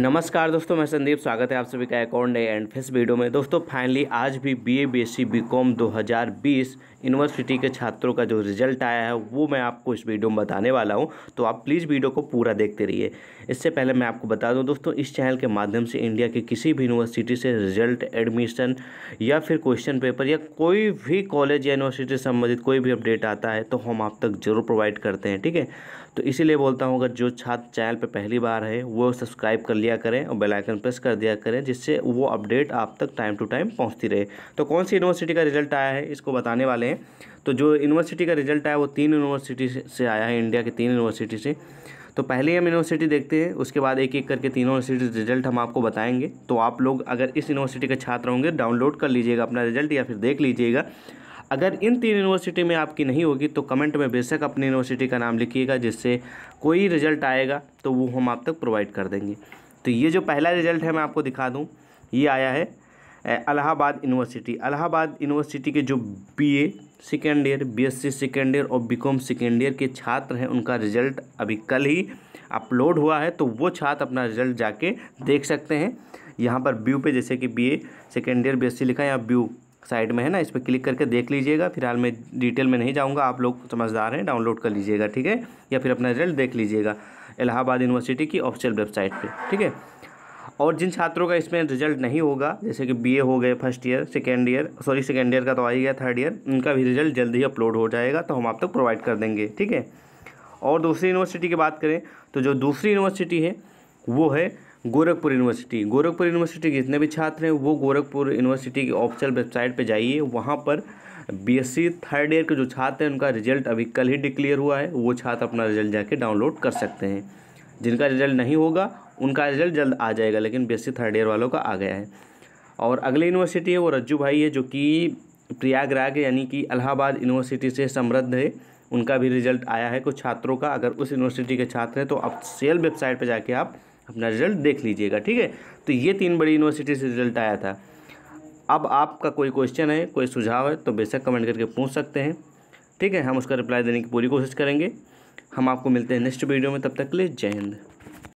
नमस्कार दोस्तों मैं संदीप स्वागत है आप सभी का अकाउंट नए एंड फेस वीडियो में दोस्तों फाइनली आज भी बीए बीएससी बीकॉम 2020 यूनिवर्सिटी के छात्रों का जो रिजल्ट आया है वो मैं आपको इस वीडियो में बताने वाला हूं तो आप प्लीज़ वीडियो को पूरा देखते रहिए इससे पहले मैं आपको बता दूँ दोस्तों इस चैनल के माध्यम से इंडिया की किसी भी यूनिवर्सिटी से रिजल्ट एडमिशन या फिर क्वेश्चन पेपर या कोई भी कॉलेज या यूनिवर्सिटी से संबंधित कोई भी अपडेट आता है तो हम आप तक जरूर प्रोवाइड करते हैं ठीक है तो इसीलिए बोलता हूँ अगर जो छात्र चैनल पर पहली बार है वो सब्सक्राइब कर लिया दिया करें और बेल आइकन प्रेस कर दिया करें जिससे वो अपडेट आप तक टाइम टू टाइम पहुंचती रहे तो कौन सी यूनिवर्सिटी का रिजल्ट आया है इसको बताने वाले हैं तो जो यूनिवर्सिटी का रिजल्ट आया वो तीन यूनिवर्सिटी से आया है इंडिया के तीन यूनिवर्सिटी से तो पहले हम यूनिवर्सिटी देखते हैं उसके बाद एक एक करके तीनों यूनिवर्सिटी रिजल्ट हम आपको बताएंगे तो आप लोग अगर इस यूनिवर्सिटी के छात्र होंगे डाउनलोड कर लीजिएगा अपना रिजल्ट या फिर देख लीजिएगा अगर इन तीन यूनिवर्सिटी में आपकी नहीं होगी तो कमेंट में बेशक अपनी यूनिवर्सिटी का नाम लिखिएगा जिससे कोई रिजल्ट आएगा तो वो हम आप तक प्रोवाइड कर देंगे तो ये जो पहला रिजल्ट है मैं आपको दिखा दूँ ये आया है अलाहाबाद यूनिवर्सिटी अलाहाबाद यूनिवर्सिटी के जो BA second year BSc second year और बीकॉम सेकेंड ईयर के छात्र हैं उनका रिजल्ट अभी कल ही अपलोड हुआ है तो वो छात्र अपना रिजल्ट जाके देख सकते हैं यहाँ पर व्यू पे जैसे कि बीए सेकेंड ईयर बीएससी लिखा है यहाँ व्यू साइड में है ना इस पर क्लिक करके देख लीजिएगा फिलहाल मैं डिटेल में नहीं जाऊँगा आप लोग समझदार हैं डाउनलोड कर लीजिएगा ठीक है या फिर अपना रिजल्ट देख लीजिएगा इलाहाबाद यूनिवर्सिटी की ऑफिशियल वेबसाइट पर ठीक है और जिन छात्रों का इसमें रिजल्ट नहीं होगा जैसे कि बीए हो गए first year second year sorry second year का तो आ ही गया थर्ड ईयर उनका भी रिजल्ट जल्द ही अपलोड हो जाएगा तो हम आप तक तो प्रोवाइड कर देंगे ठीक है और दूसरी यूनिवर्सिटी की बात करें तो जो दूसरी यूनिवर्सिटी है वो है गोरखपुर यूनिवर्सिटी गोरखपुर यूनिवर्सिटी के जितने भी छात्र हैं वो गोरखपुर यूनिवर्सिटी की ऑफिशियल वेबसाइट पे जाइए वहाँ पर बीएससी थर्ड ईयर के जो छात्र हैं उनका रिजल्ट अभी कल ही डिक्लेयर हुआ है वो छात्र अपना रिजल्ट जाके डाउनलोड कर सकते हैं जिनका रिजल्ट नहीं होगा उनका रिजल्ट जल्द आ जाएगा लेकिन बीएससी थर्ड ईयर वालों का आ गया है और अगली यूनिवर्सिटी है वो रज्जू भाई है जो कि प्रयागराज यानी कि इलाहाबाद यूनिवर्सिटी से समृद्ध है उनका भी रिजल्ट आया है कुछ छात्रों का अगर उस यूनिवर्सिटी के छात्र हैं तो सेल वेबसाइट पर जाके आप अपना रिजल्ट देख लीजिएगा ठीक है तो ये तीन बड़ी यूनिवर्सिटी से रिजल्ट आया था अब आपका कोई क्वेश्चन है कोई सुझाव है तो बेशक कमेंट करके पूछ सकते हैं ठीक है हम उसका रिप्लाई देने की पूरी कोशिश करेंगे हम आपको मिलते हैं नेक्स्ट वीडियो में तब तक के लिए जय हिंद